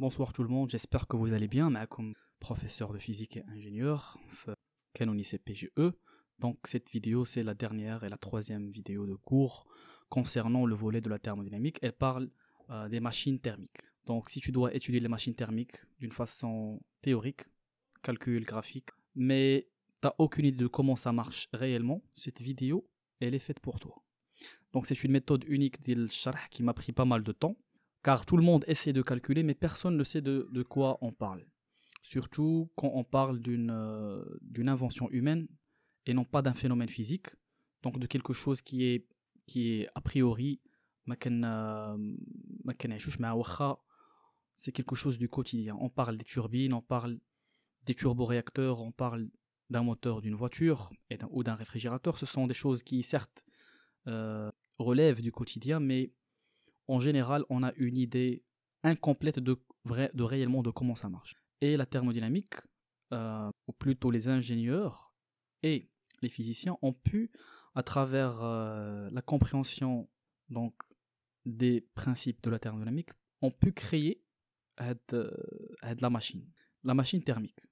Bonsoir tout le monde, j'espère que vous allez bien. Mais comme professeur de physique et ingénieur, Canon ICPGE. E, donc cette vidéo, c'est la dernière et la troisième vidéo de cours concernant le volet de la thermodynamique. Elle parle euh, des machines thermiques. Donc si tu dois étudier les machines thermiques d'une façon théorique, calcul, graphique, mais tu n'as aucune idée de comment ça marche réellement, cette vidéo, elle est faite pour toi. Donc c'est une méthode unique dil qui m'a pris pas mal de temps car tout le monde essaie de calculer, mais personne ne sait de, quoi on parle. Surtout quand on parle euh, d'une invention humaine et non pas d'un phénomène physique, donc de quelque chose qui est, qui est a priori, euh, c'est quelque chose du quotidien. On parle des turbines, on parle des turboréacteurs, on parle d'un moteur d'une voiture et ou d'un réfrigérateur. Ce sont des choses qui, certes, euh, relèvent du quotidien, mais en général, on a une idée incomplète de, vrai, de réellement de comment ça marche. Et la thermodynamique, euh, ou plutôt les ingénieurs et les physiciens, ont pu, à travers euh, la compréhension donc, des principes de la thermodynamique, ont pu créer euh, de la machine, la machine thermique.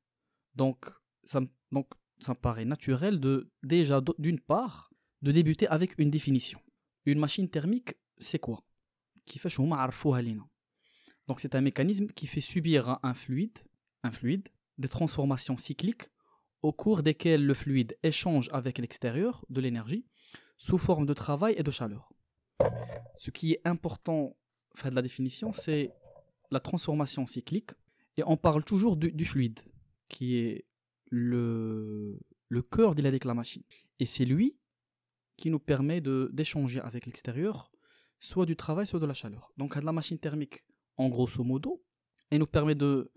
Donc, ça, donc, ça me paraît naturel de, déjà, d'une part, de débuter avec une définition. Une machine thermique, c'est quoi كيفاش هما عرفوها لينا donc c'est un mécanisme qui fait subir un fluide un fluide des transformations cycliques au cours desquelles le fluide échange avec l'extérieur de l'énergie sous forme de travail et de chaleur. Ce qui est important faire de la définition, c'est la transformation cyclique. Et on parle toujours du, fluide, qui est le, le cœur de la machine. Et c'est lui qui nous permet d'échanger avec l'extérieur soit du travail, soit de la chaleur. Donc, la machine thermique, en grosso modo, elle nous permet de,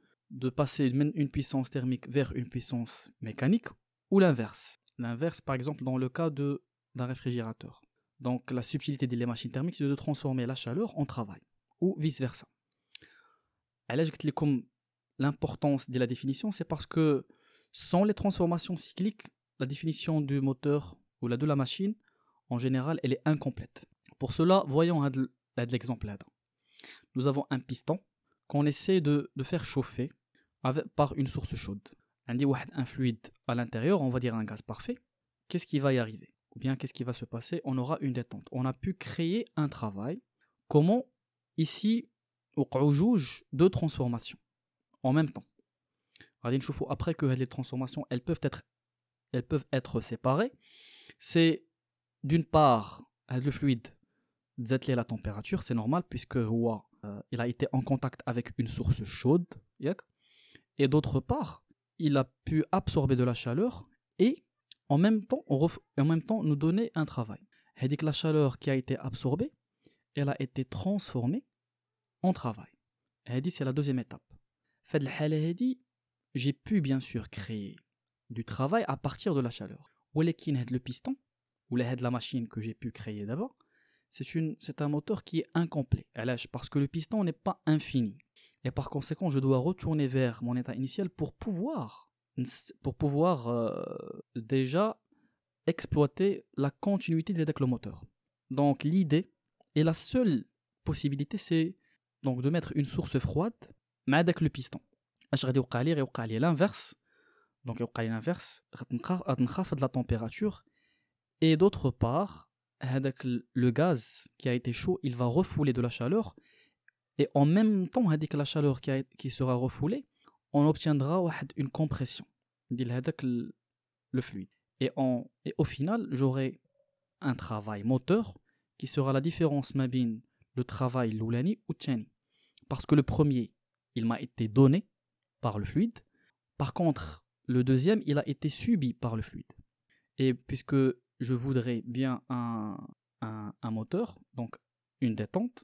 passer une puissance thermique vers une puissance mécanique, ou l'inverse. L'inverse, par exemple, dans le cas d'un réfrigérateur. Donc, la subtilité des machines thermiques, c'est de transformer la chaleur en travail, ou vice-versa. Alors, comme l'importance de la définition, c'est parce que sans les transformations cycliques, la définition du moteur ou la de la machine, en général, elle est incomplète. Pour cela, voyons l'exemple. Nous avons un piston qu'on essaie de, faire chauffer par une source chaude. On dit un fluide à l'intérieur, on va dire un gaz parfait. Qu'est-ce qui va y arriver Ou bien qu'est-ce qui va se passer On aura une détente. On a pu créer un travail. Comment ici on juge deux transformations en même temps après que les transformations elles peuvent être elles peuvent être séparées. C'est d'une part le fluide dites la température, c'est normal puisque euh, il a été en contact avec une source chaude, et d'autre part, il a pu absorber de la chaleur et en même temps, en même temps nous donner un travail. Elle dit que la chaleur qui a été absorbée, elle a été transformée en travail. Elle dit c'est la deuxième étape. Fait dit j'ai pu bien sûr créer du travail à partir de la chaleur. Ou le piston, ou la machine que j'ai pu créer d'abord, c'est un moteur qui est incomplet. Parce que le piston n'est pas infini. Et par conséquent, je dois retourner vers mon état initial pour pouvoir, pour pouvoir euh, déjà exploiter la continuité de le moteur. Donc l'idée et la seule possibilité, c'est donc de mettre une source froide, mais avec le piston. L'inverse, donc l'inverse, de la température, et d'autre part, le gaz qui a été chaud, il va refouler de la chaleur. Et en même temps, la chaleur qui, qui sera refoulée, on obtiendra une compression. Le fluide. Et, en, et au final, j'aurai un travail moteur qui sera la différence mabine le travail loulani ou tchani Parce que le premier, il m'a été donné par le fluide. Par contre, le deuxième, il a été subi par le fluide. Et puisque je voudrais bien un, un, moteur, donc une détente.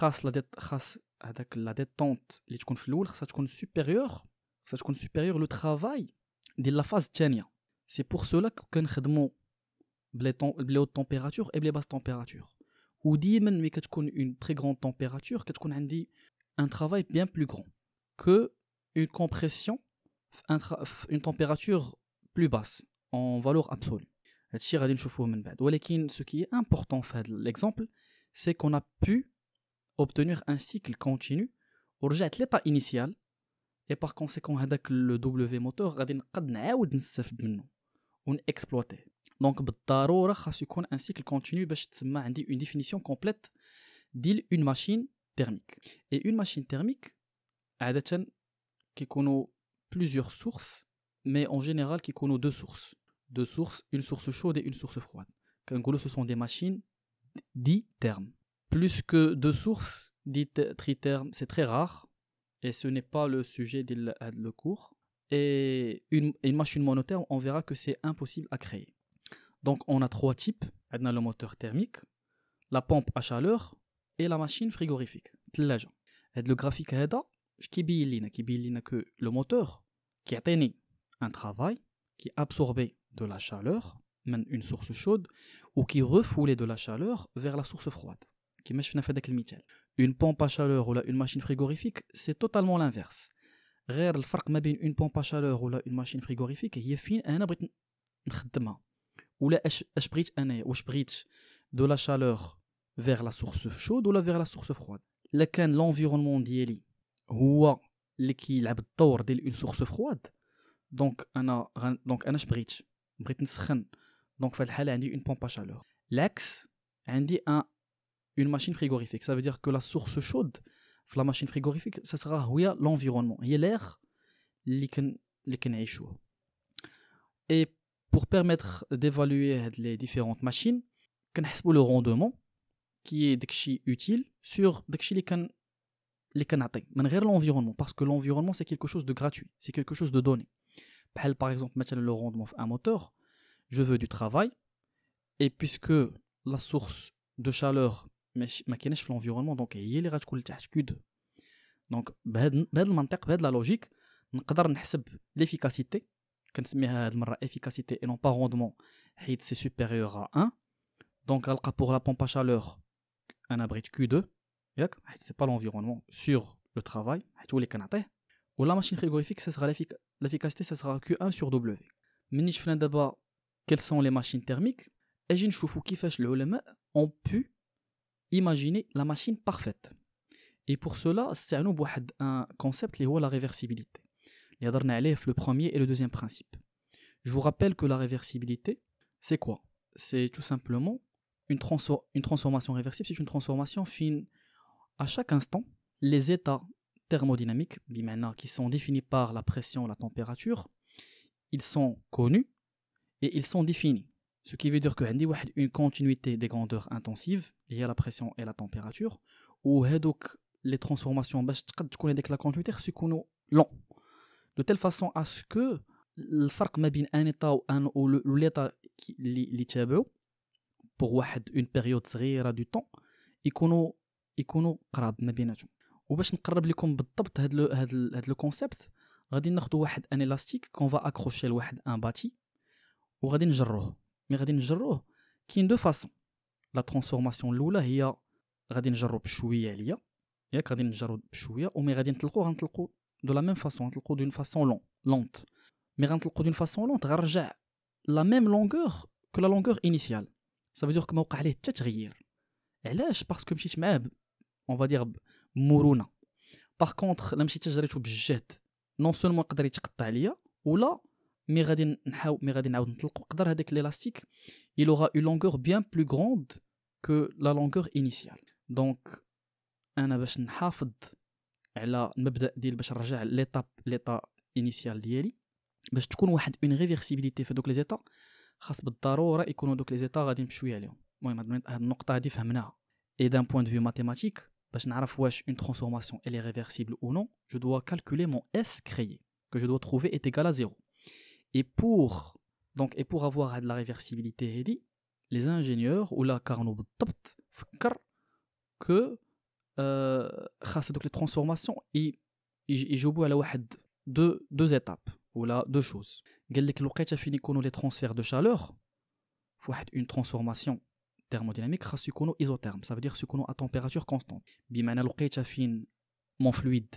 Khas la, ah, la détente تكون supérieure le travail de la phase tienne. c'est pour cela que avons les haute température et les basse température ou que tu une très grande température عندي un travail bien plus grand que une compression une température plus basse en valeur absolue ce qui est important dans faire l'exemple, c'est qu'on a pu obtenir un cycle continu, on a l'état initial, et par conséquent, le W moteur a été exploité. Donc, pour un cycle continu on une définition complète d'une machine thermique. Et une machine thermique, a qui connaît plusieurs sources, mais en général, qui connaît deux sources deux sources, une source chaude et une source froide. En ce sont des machines dites termes. Plus que deux sources, tri tritermes, c'est très rare et ce n'est pas le sujet de le cours. Et une, machine monotherme, on verra que c'est impossible à créer. Donc on a trois types. On a le moteur thermique, la pompe à chaleur et la machine frigorifique. Le graphique est qui que le moteur qui a un travail qui absorbe absorbé de la chaleur, une source chaude, ou qui refoule de la chaleur vers la source froide. Une pompe à chaleur ou une machine frigorifique, c'est totalement l'inverse. Il une pompe à chaleur ou une machine frigorifique qui a fait un où Il y a un de la chaleur vers la source chaude ou vers la source froide. L'environnement qui a fait une source froide, donc un spritz. Donc, il y j'ai une pompe à chaleur. L'axe, j'ai un une machine frigorifique. Ça veut dire que la source chaude de la machine frigorifique, ce sera l'environnement. Il y l'air qui est chaud. Et pour permettre d'évaluer les différentes machines, il le rendement qui est utile sur l'environnement. Parce que l'environnement, c'est quelque chose de gratuit, c'est quelque chose de donné. Par exemple, le rendement un moteur, je veux du travail, et puisque la source de chaleur est l'environnement, donc il y a les 2 Donc, la logique, peut calculer l'efficacité efficacité et non pas rendement c'est supérieur à 1 donc pour la pompe à chaleur un abri Q2 ce c'est pas l'environnement sur le travail tous les les la machine frigorifique, sera l'efficacité, ça sera Q1 sur W. Mais je d'abord quelles sont les machines thermiques, et Jean qui fait le ont pu imaginer la machine parfaite. Et pour cela, c'est un concept qui est la réversibilité. Les y a le premier et le deuxième principe. Je vous rappelle que la réversibilité, c'est quoi C'est tout simplement une, une transformation réversible, c'est une transformation fine. À chaque instant, les états thermodynamiques, qui sont définis par la pression, la température, ils sont connus et ils sont définis. Ce qui veut dire que y a une continuité des grandeurs intensives liées à la pression et la température, ou les transformations, bah, la continuité, c'est lent. De telle façon à ce que le ما بين un état qui qui اللي تابعوا pour واحد une période temps دو ils وباش نقرب لكم بالضبط هاد لو هاد ال هاد لو كونسيبت غادي ناخذ واحد ان الاستيك كون فا اكروشي لواحد ان باتي وغادي نجروه مي غادي نجروه كاين دو فاصون لا ترانسفورماسيون الاولى هي غادي نجرو بشويه عليا ياك غادي نجرو بشويه ومي غادي نطلقو غنطلقو دو لا ميم فاصون غنطلقو دون فاصون لون لونت مي غنطلقو دون فاصون لونت غنرجع لا ميم لونغور كو لا لونغور انيسيال سافو دير ما وقع عليه حتى تغيير علاش باسكو مشيت معاه اون فادير مرونه باغ كونطخ الا مشيتي جريتو بالجهد نون سولمون يقدر يتقطع ليا ولا مي غادي نحاول مي غادي نعاود نطلق نقدر هذاك ليلاستيك il aura une longueur bien plus grande que la longueur initiale دونك انا باش نحافظ على المبدا ديال باش نرجع ليطاب ليطا انيسيال ديالي باش تكون واحد اون ريفيرسيبيليتي في دوك لي زيتا خاص بالضروره يكونوا دوك لي زيتا غادي نمشيو عليهم المهم هاد النقطه هادي فهمناها اي دان بوين دو فيو ماتيماتيك Pour bah, si une transformation elle est réversible ou non, je dois calculer mon S créé que je dois trouver est égal à 0. Et pour donc et pour avoir de la réversibilité les ingénieurs ou la Carnot بالضبط que c'est euh, donc les transformations يجيبوا à deux deux étapes ou là deux choses. قال لك les transferts de chaleur être une transformation thermodynamique خاص يكونوا isotherme. ça veut dire يكونوا à température constante بما mon fluide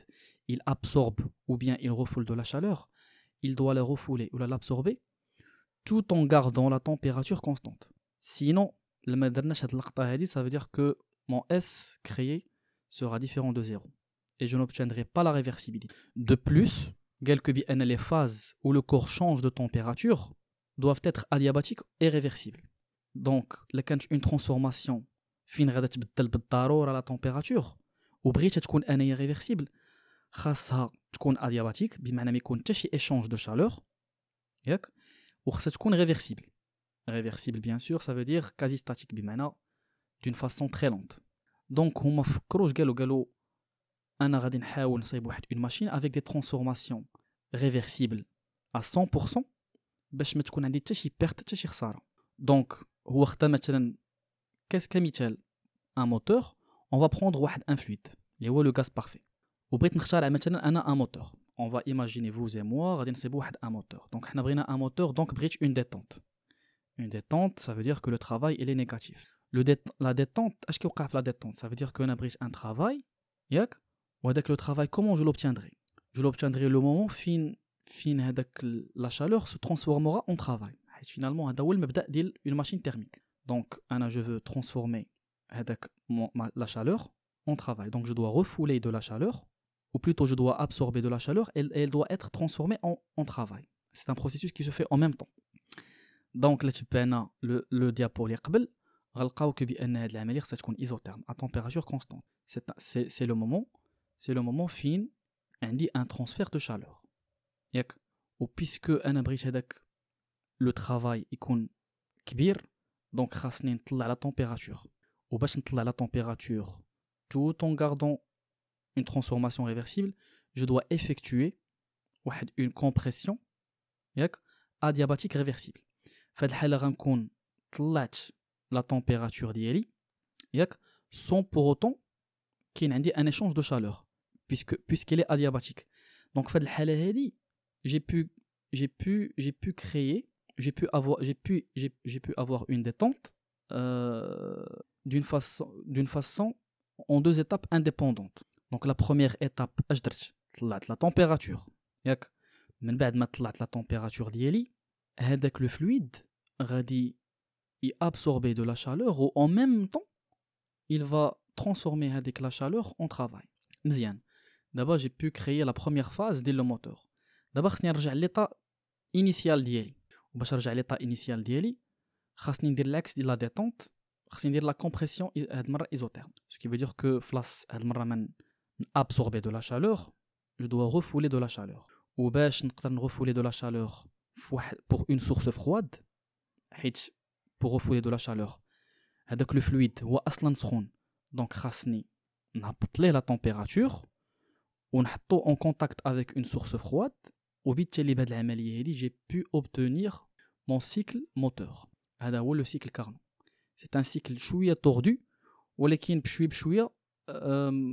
il absorbe ou bien il refoule de la chaleur il doit le refouler ou l'absorber tout en gardant la température constante sinon le ça veut dire que mon S créé sera différent de zéro et je n'obtiendrai pas la réversibilité de plus quelques les phases où le corps change de température doivent être adiabatiques et réversibles donc le quand une transformation finira de se déborder à la température ou bien elle est irréversible, elle est adiabatique, c'est-à-dire qu'on échange de chaleur, ou elle est réversible. Réversible, bien sûr, ça veut dire quasi statique, cest d'une façon très lente. Donc, on va croiser galop galop, on a une machine avec des transformations réversibles à 100%, mais on ne fait pas de perte de chaleur. Donc qu'est-ce un moteur? On va prendre un fluide, les le gaz parfait. Au bridge, un moteur. On va imaginer vous et moi, rien un moteur. Donc on a un moteur, donc bridge une détente. Une détente, ça veut dire que le travail est négatif. La détente, la détente, ça veut dire qu'on a un travail. Et le travail, comment je l'obtiendrai? Je l'obtiendrai le moment fin la chaleur se transformera en travail finalement à a une machine thermique. Donc, je veux transformer la chaleur en travail. Donc, je dois refouler de la chaleur, ou plutôt, je dois absorber de la chaleur, elle doit être transformée en travail. C'est un processus qui se fait en même temps. Donc, le diapor, le le diapor, le diapor, le le le moment le le le travail est très kpire donc rassentent là la température. Aubasentent là la température. Tout en gardant une transformation réversible, je dois effectuer une compression, adiabatique réversible. Fait de la température sans pour autant qu'il y un échange de chaleur, puisque puisqu'elle est adiabatique. Donc fait de hele j'ai pu j'ai pu j'ai pu créer j'ai pu avoir, j'ai pu, j'ai, pu avoir une détente euh, d'une façon, d'une façon en deux étapes indépendantes. Donc la première étape, la température. ياك من بعد ما طلعت لا température ديالي هذاك لو absorber de la chaleur ou en même temps il va transformer هذيك la chaleur en travail. d'abord j'ai pu créer la première phase de le moteur. D'abord خصني à initial d'ieli. Pour vais charger l'état initial il faut que charger la détente, la compression isotherme. Ce qui veut dire que lorsque la de la chaleur, je dois refouler de la chaleur. Ou bien refouler de la chaleur pour une source froide. H pour refouler de la chaleur. le fluide, ou Aslan donc je vais charger la température, ou je tout en contact avec une source froide. Au bout de j'ai pu obtenir mon cycle moteur. C'est un cycle un peu tordu, mais euh,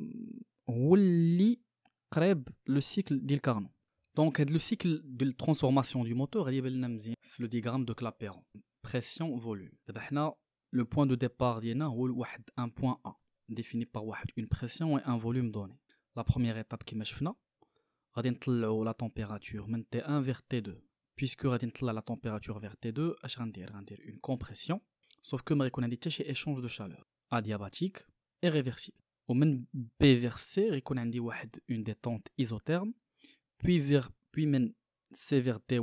cycle d'il Carnot. Donc, le cycle de transformation du moteur, c'est le diagramme de Clapeyron. Pression, volume. Le point de départ est un point A, défini par une pression et un volume donné. La première étape qui nous fait, la température T1 vers T2 puisque la température vers T2 اش une compression sauf que ما غيكون échange de chaleur adiabatique et réversible ومن B vers C une détente isotherme puis vers puis C vers D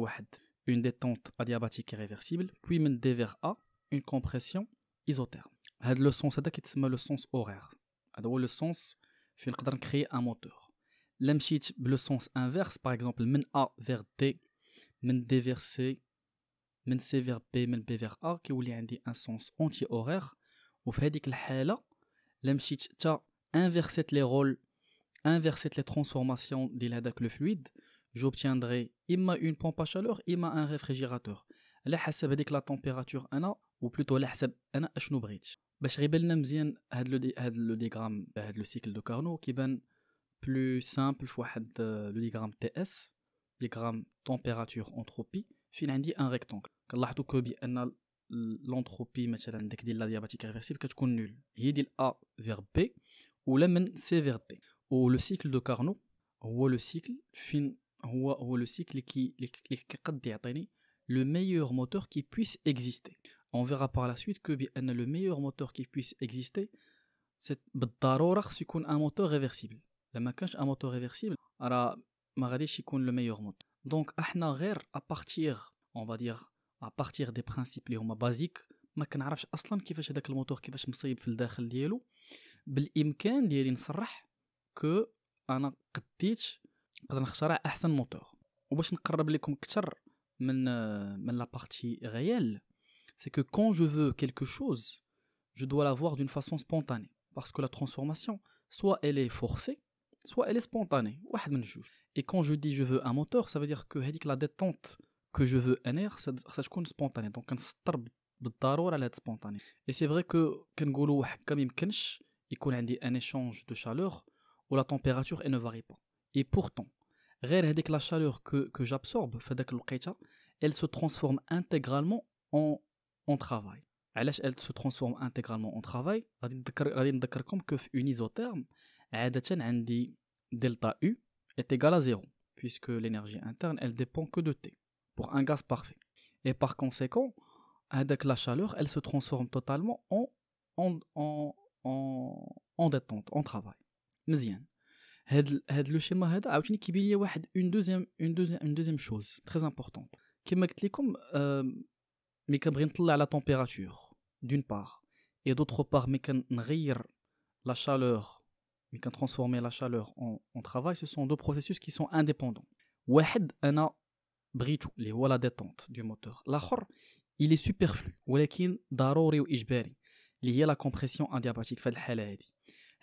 une détente adiabatique et réversible puis من D vers A une compression isotherme هاد sens sens هذا كيتسمى le sens اوغير هذا هو لو سونس فين un moteur la le sens inverse, par exemple, men A vers D, men D vers C, men C vers B, men B vers A, qui voulait un sens anti-horaire, ou fait que la la mchit t'a inversé les rôles, inversé les transformations de l'adac le fluide, j'obtiendrai imma une pompe à chaleur, imma un réfrigérateur. La hasab avec la température ana, ou plutôt la hasab ana ashnou bridge. باش غيبان لنا مزيان هاد le ديغرام هاد لو سيكل دو كارنو كيبان plus simple, faut le diagramme TS, diagramme température entropie, finalement un rectangle. Quand que l'entropie, mais est nulle. Il a vers B ou C vers D. ou le cycle de Carnot ou le cycle le cycle qui est le meilleur moteur qui puisse exister. On verra par la suite que bien le meilleur moteur qui puisse exister, c'est d'abord là un moteur réversible la machin est un moteur réversible alors malgré ce le meilleur moteur donc à peine rare à partir on va dire à partir des principes les plus basiques, ma can n'arrive pas à comment fonctionne le moteur comment fonctionne le circuit à l'intérieur de lui, il dire que je peux enseigner que je peux construire le meilleur moteur et pour vous rapprocher de la réelle, c'est que quand je veux quelque chose, je dois l'avoir d'une façon spontanée parce que la transformation soit elle est forcée soit elle est spontanée, Et quand je dis je veux un moteur, ça veut dire que la détente que je veux NR, ça ça spontané, Donc un starb spontanée. Et c'est vrai que quand on il y a un échange de chaleur où la température elle ne varie pas. Et pourtant, غير la chaleur que j'absorbe elle se transforme intégralement en travail. elle se transforme intégralement en travail غادي نذكر غادي نذكركم que une isotherme عادة عندي delta U est égal à 0, puisque l'énergie interne, elle dépend que de T, pour un gaz parfait. Et par conséquent, avec la chaleur, elle se transforme totalement en, en, détente, en travail. مزيان هاد هاد لو شيما هذا عاوتاني كيبين لي واحد اون دوزيام اون دوزيام اون دوزيام شوز تري امبورطونت كما قلت لكم euh, مي كنبغي نطلع mais quand transformer la chaleur en, travail, ce sont deux processus qui sont indépendants. Il ana اللي les détente du moteur. L'autre, il est superflu, ولكن ضروري واجباري lié à la compression adiabatique في الحاله هذه.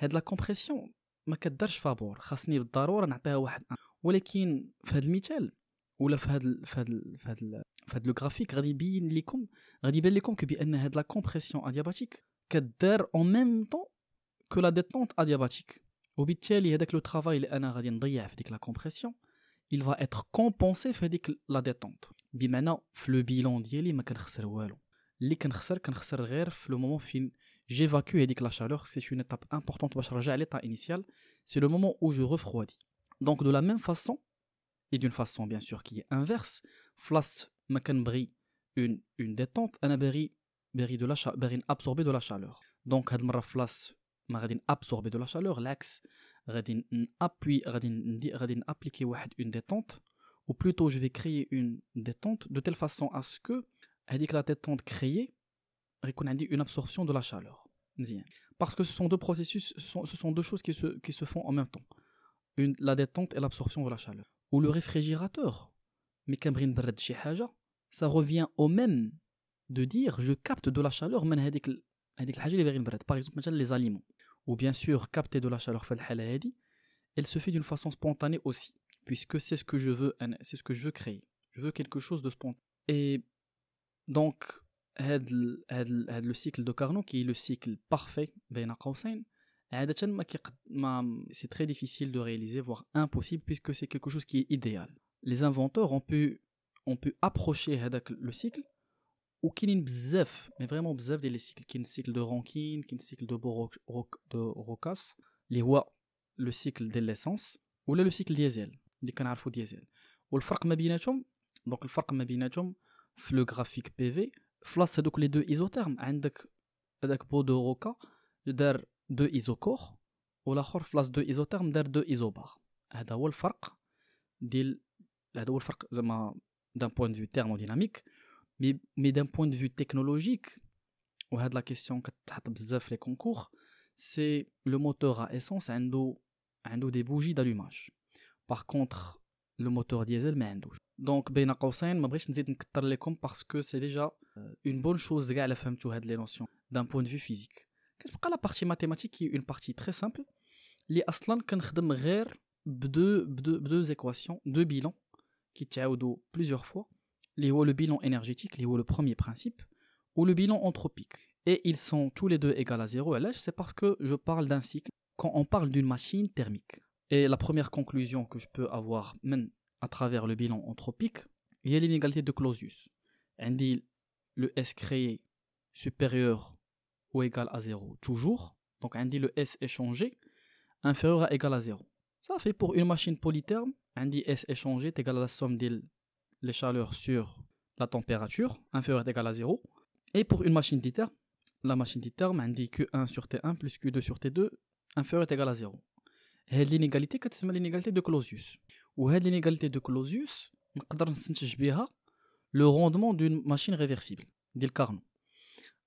هاد لا كومبريسيون ما كدارش فابور خاصني بالضروره نعطيها واحد ولكن في هذا المثال ولا في هذا في هذا في هذا غادي يبين que la détente adiabatique. Au bien le travail que انا غادي نضيع في la compression, il va être compensé في la détente. Bien maintenant, le bilan de ما كنخسر le moment فين j'évacue la chaleur, c'est une étape importante باش à l'état initial, c'est le moment où je refroidis. Donc de la même façon et d'une façon bien sûr qui est inverse, flast ما une une détente, un باغي de la de la chaleur. Donc هاد المره ma de la de la chaleur l'axe غادي نابوي غادي غادي نابليكي ou plutôt je vais créer une détente de telle façon à ce que que la détente créée qu'on a une absorption de la chaleur parce que ce sont deux processus ce sont, deux choses qui se, qui se font en même temps une, la détente et l'absorption de la chaleur ou le réfrigérateur mais ça revient au même de dire je capte de la chaleur par exemple les aliments ou bien sûr capter de la chaleur elle se fait d'une façon spontanée aussi, puisque c'est ce que je veux, c'est ce que je veux créer. Je veux quelque chose de spontané. Et donc, le cycle de Carnot, qui est le cycle parfait, c'est très difficile de réaliser, voire impossible, puisque c'est quelque chose qui est idéal. Les inventeurs ont pu, ont pu approcher le cycle ou qu'il y a une bzev mais vraiment bzev des cycles qu'il y a un cycle de Rankine qu'il y a un cycle de bore de rocas les voit le cycle de l'essence ou le cycle diesel les canards font diesel ou le frappe mais bien donc le frappe mais bien le graphique PV flas c'est de les deux isothermes à une de une de bore deux isocores ou la horde flas deux isothermes der deux isobares c'est à dire le frappe de la de frappe de manière d'un point de vue thermodynamique mais, mais d'un point de vue technologique, ou la question que les concours, c'est le moteur à essence a des bougies d'allumage. Par contre, le moteur diesel mais un Donc, ben قوسين ما بغيتش نزيد نكثر لكم parce que c'est déjà euh, une bonne chose d'un point de vue physique. la partie mathématique est une partie très simple les aslan كنخدم غير deux équations, deux bilans qui dos plusieurs fois les le bilan énergétique, les le premier principe, ou le bilan anthropique. Et ils sont tous les deux égaux à zéro. C'est parce que je parle d'un cycle quand on parle d'une machine thermique. Et la première conclusion que je peux avoir même à travers le bilan anthropique, il y a l'inégalité de Clausius. dit le S créé supérieur ou égal à zéro, toujours. Donc dit le S échangé inférieur à égal à zéro. Ça fait pour une machine polytherme, dit S échangé est égal à la somme des les chaleurs sur la température, inférieure égal à 0. Et pour une machine d'ITER, la machine d'ITER m'indique Q1 sur T1 plus Q2 sur T2, inférieure égal à 0. Et l'inégalité, c'est l'inégalité de Clausius. Ou l'inégalité de Clausius, le rendement d'une machine réversible, dit le Carnot.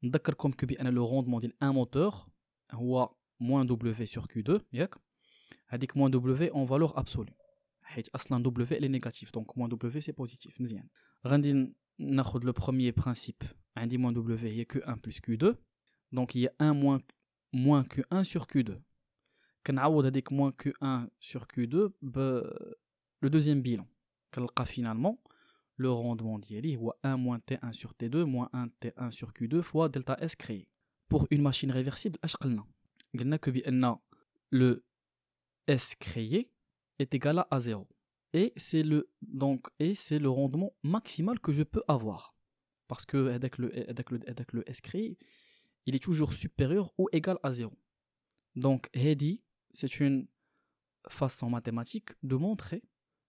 D'accord, comme que le rendement d'un moteur, moins W sur Q2, avec moins W en valeur absolue. Aslan W est négatif, donc moins W c'est positif positif. premier principe, مزيان moins ناخذ لو moins برينسيپ عندي موان q في هي q 1 بلس كيو 2 دونك 1 moins q 1 sur q 2 كنعوض هذيك moins 1 sur q 2 le deuxième bilan bilan finalement le rendement d'Yeli est 1 moins T1 sur T2 moins 1 T1 sur Q2 fois delta S créé. Pour une machine réversible, on n'a que le S créé est égal à 0. Et c'est le, donc, et c'est le rendement maximal que je peux avoir. Parce que avec le, avec le, avec le il est toujours supérieur ou égal à 0. Donc, c'est une façon mathématique de montrer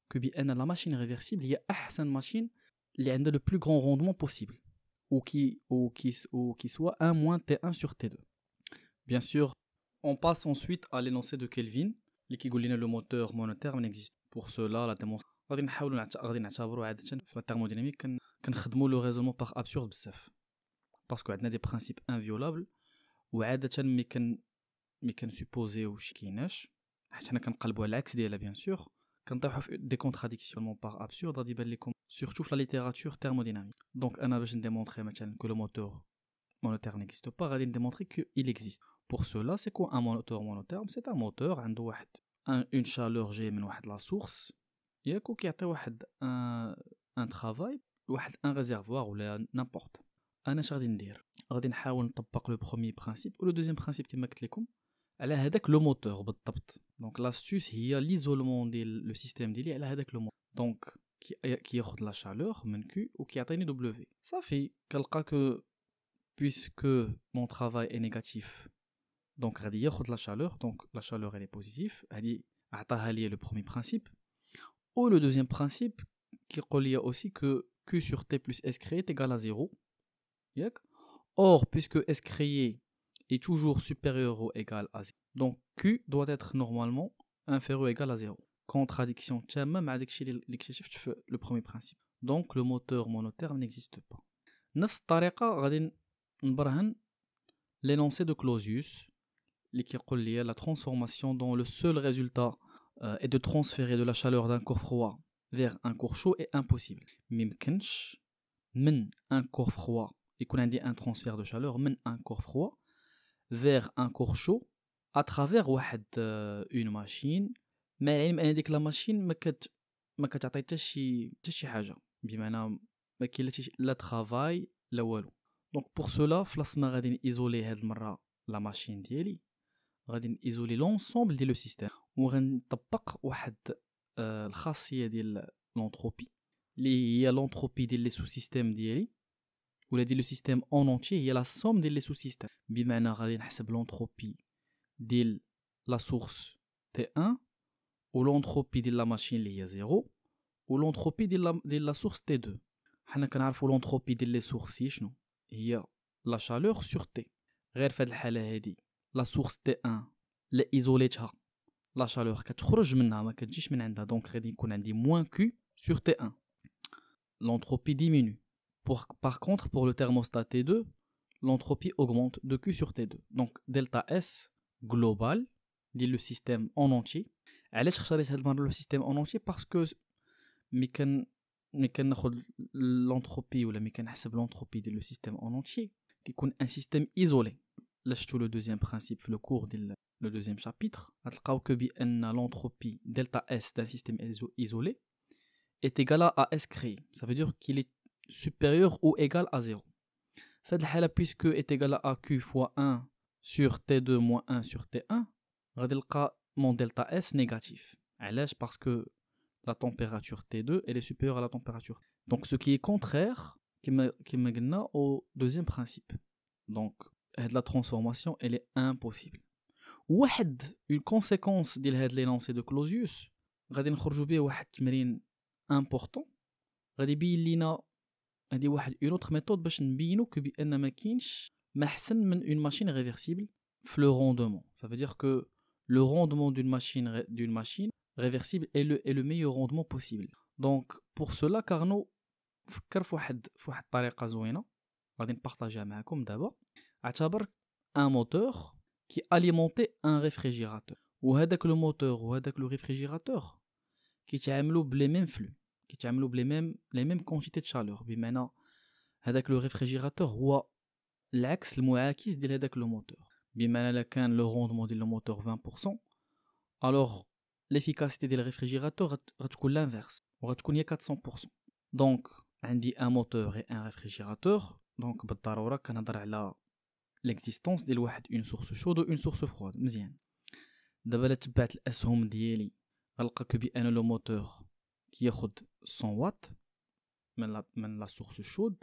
que la machine réversible, il y a une machine qui a le plus grand rendement possible. Ou qui, ou qui, ou qui soit 1 moins T1 sur T2. Bien sûr, on passe ensuite à l'énoncé de Kelvin. اللي كيقول لنا لو موتور مونوتير نيكزيست بور سولا لا ديمونستر غادي نحاولوا غادي نعتبروا عاده في الترموديناميك كنخدموا لو ريزونمون باغ ابسورد بزاف باسكو عندنا دي برينسيپ انفيولابل وعاده ملي كن ملي كنسوبوزيو شي كايناش حيت حنا كنقلبوا على العكس ديالها بيان سور كنطيحوا في دي كونتراديكسيون باغ ابسورد غادي يبان لكم سورتو في لا ليتيراتور ترموديناميك دونك انا باش نديمونطري مثلا كو لو موتور مونوتير نيكزيست با غادي نديمونطري كو il Pour cela, c'est un moteur moteur, c'est un moteur. qui a une chaleur j'ai la source. Il y a un travail, un réservoir ou n'importe. On est On essayer le premier principe ou le deuxième principe qui est avec a le moteur, donc l'astuce est l'isolement du le système d'élite. est a le moteur donc qui a de la chaleur, Q ou qui de la W. Ça fait quelqu'un que puisque mon travail est négatif. Donc, il y la chaleur. Donc, la chaleur, elle est positive. Elle est le premier principe. Ou le deuxième principe, qui relie aussi que Q sur T plus S créé est égal à 0. Or, puisque S créé est toujours supérieur ou égal à 0, donc Q doit être normalement inférieur ou égal à 0. Contradiction même le premier principe. Donc, le moteur monotherme n'existe pas. نفس الطريقة غادي l'énoncé de Clausius اللي كيقول لي لا ترانسفورماسيون دون لو سول ريزولتا اي دو ترانسفيري دو لا شالور دان كور فروا فيغ ان كور شو اي امبوسيبل ميمكنش من ان كور فروا يكون عندي ان ترانسفير دو شالور من ان كور فروا فيغ ان كور شو اترافيغ واحد اون ماشين مع العلم ان ديك لا ماشين ما كت ما كتعطي حتى شي حتى شي حاجه بمعنى ما كاين لا لا ترافاي لا والو دونك بور سولا فلاص ما غادي نيزولي هاد المره لا ماشين ديالي غادي نيزولي لونسومبل ديال لو سيستيم وغنطبق واحد آه، الخاصيه ديال لونتروبي اللي هي لونتروبي ديال لي سو سيستيم ديالي ولا ديال لو سيستيم اون اونتي هي لا سوم ديال لي سو سيستيم بمعنى غادي نحسب لونتروبي ديال لا سورس تي 1 و لونتروبي ديال لا ماشين اللي هي زيرو و لونتروبي ديال لا ديال لا سورس تي 2 حنا كنعرفو لونتروبي ديال لي سورس هي شنو هي لا شالور سور تي غير فهاد الحاله هادي source t T1 اللي la chaleur' شالور كتخرج منها ما كتجيش من عندها moins Q sur T1. l'entropie diminue. par contre, pour le thermostat T2, l'entropie augmente de Q sur T2. Donc, delta S global, dit le système en entier. Allez chercher le système en entier parce que l'entropie ou la l'entropie dit le système en entier, qui est un système isolé tout le deuxième principe le cours le deuxième chapitre que l'entropie delta S d'un système isolé est égale à S créé ça veut dire qu'il est supérieur ou égal à 0 فهاد puisque est égale à Q fois 1 sur T2 moins 1 sur T1 غادي mon delta S négatif علاش parce que la température T2 est supérieure à la température donc ce qui est contraire qui au deuxième principe donc de la transformation, elle est impossible. une conséquence de l'élan l'énoncé de Clausius, C'est نخرجوا important, une autre méthode باش que une machine réversible le rendement. Ça veut dire que le rendement d'une machine réversible est le meilleur rendement possible. Donc pour cela Carnot il في واحد في واحد Je vais غادي نبارطاجيها معكم دابا un moteur qui alimentait un réfrigérateur. Ou avec le moteur ou avec le réfrigérateur, qui aime les mêmes flux, qui aime les mêmes quantités de chaleur. Ou avec le réfrigérateur, ou l'axe, le moyen qui de avec le moteur. Si le rendement du moteur est 20%, alors l'efficacité du réfrigérateur est l'inverse. Ou 400%. Donc, on dit un moteur et un réfrigérateur. Donc, on va là l'existence d'une source chaude ou une source froide. Il y a le moteur qui 100 watts, mais la source chaude,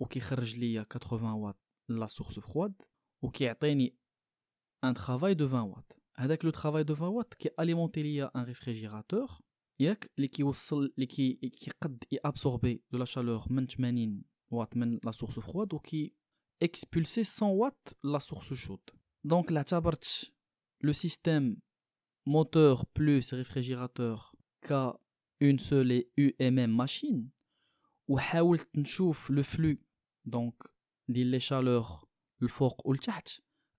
et qui est à 80 watts, la source froide, et qui donne un travail de 20 watts. Avec le travail de 20 watts qui alimente un réfrigérateur, il y a l'équipe qui absorbe de la chaleur, de 80 watts, la source froide, ou qui expulser 100 watts la source chaude. Donc la Chabarch, le système moteur plus réfrigérateur qu'a une seule et même machine, ou voir le flux donc les chaleurs le فوق le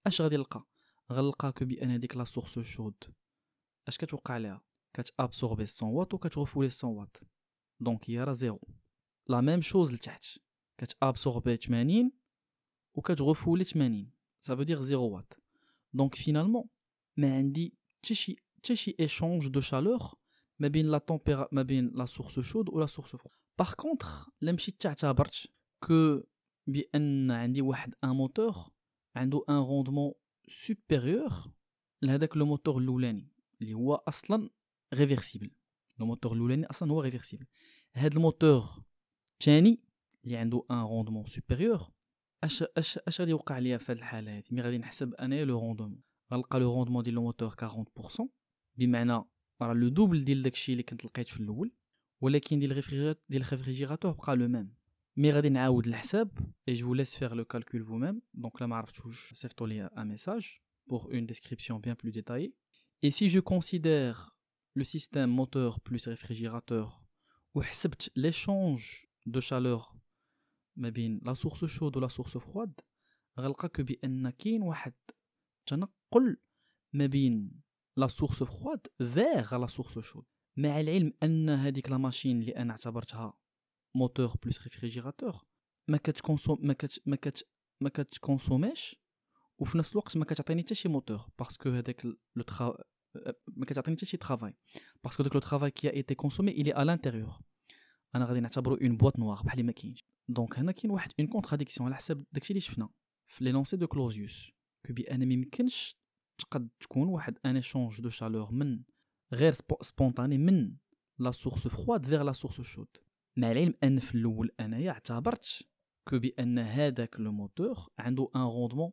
اش que نلقى غنلقى la 100 tu 100 y donc zéro la même chose même chose لتحت absorbe 80 je refoulent les machines ça veut dire 0 watt donc finalement mais un dit échange de chaleur mais bien la température la source chaude ou la source froide par contre l'émisitatcher aperçut que bien un dit un moteur a un rendement supérieur l'un d'avec le moteur loulani lui est as l'un réversible le moteur loulani est un mot réversible et le moteur Jenny a un rendement supérieur اش اش اش غادي يوقع ليا في هذه الحاله هذه مي غادي نحسب انا لو روندومون غنلقى لو روندومون ديال الموتور 40% بمعنى راه لو دوبل ديال داكشي اللي كنت لقيت في الاول ولكن ديال الريفريجيراتور ديال الريفريجيراتور بقى لو ميم مي غادي نعاود الحساب اي جو لاس فيغ لو كالكول فو ميم دونك لا ما عرفتوش صيفطوا لي ان ميساج بور اون ديسكريبسيون بيان بلو ديتاي اي سي جو كونسيدير لو سيستيم موتور بلوس réfrigérateur وحسبت ليشونج دو شالور ما بين لا سورس شود ولا سورس فرواد غلقاك بان كاين واحد تنقل ما بين لا سورس فرواد فيغ لا سورس شود مع العلم ان هذيك لا ماشين اللي انا اعتبرتها موتور بلس ريفريجيراتور ما كتكونسوم ما كت ما كت ما كتكونسوميش وفي نفس الوقت ما كتعطيني حتى شي موتور باسكو هذاك لو ترا ما كتعطيني حتى شي ترافاي باسكو داك لو ترافاي كي ايتي كونسومي الي ا لانتيريور انا غادي نعتبرو اون بواط نوار بحال ما كاينش دونك هنا كاين واحد اون كونتراديكسيون على حسب داكشي اللي شفنا في لي لونسي دو كلوزيوس كو بان ما ميمكنش تقد تكون واحد ان اشونج دو شالور من غير سبونتاني من لا سورس فخواد فيغ لا سورس شود مع العلم ان في الاول انايا اعتبرت كو بان هذاك لو موتور عنده ان روندمون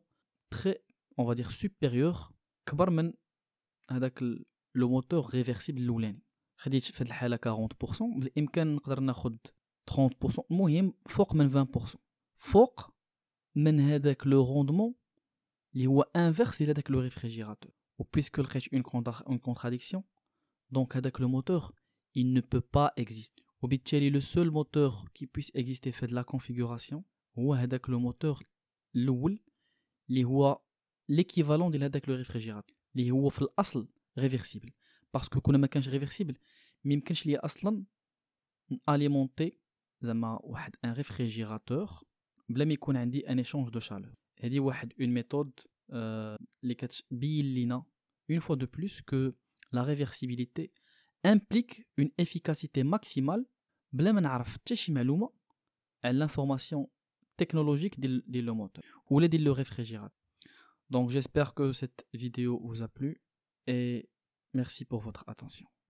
تري اون فادير سوبيريور كبر من هذاك لو موتور ريفيرسيبل الاولاني خديت في هذه الحاله 40% بالامكان نقدر ناخذ 30%, moyen, fort, même 20%. Fort, même avec le rendement, les routes inverse avec le réfrigérateur. Ou puisque je crée une contradiction, donc avec le moteur, il ne peut pas exister. Ou est le seul moteur qui puisse exister fait de la configuration, ou avec le moteur, les route, l'équivalent de routes avec le réfrigérateur, les routes avec l'ASL, réversible. Parce que quand on a un réversible, même quand a l'ASL, on un réfrigérateur pour un échange de chaleur c'est une méthode qui euh, nous une fois de plus que la réversibilité implique une efficacité maximale l'information technologique le moteur ou du réfrigérateur donc j'espère que cette vidéo vous a plu et merci pour votre attention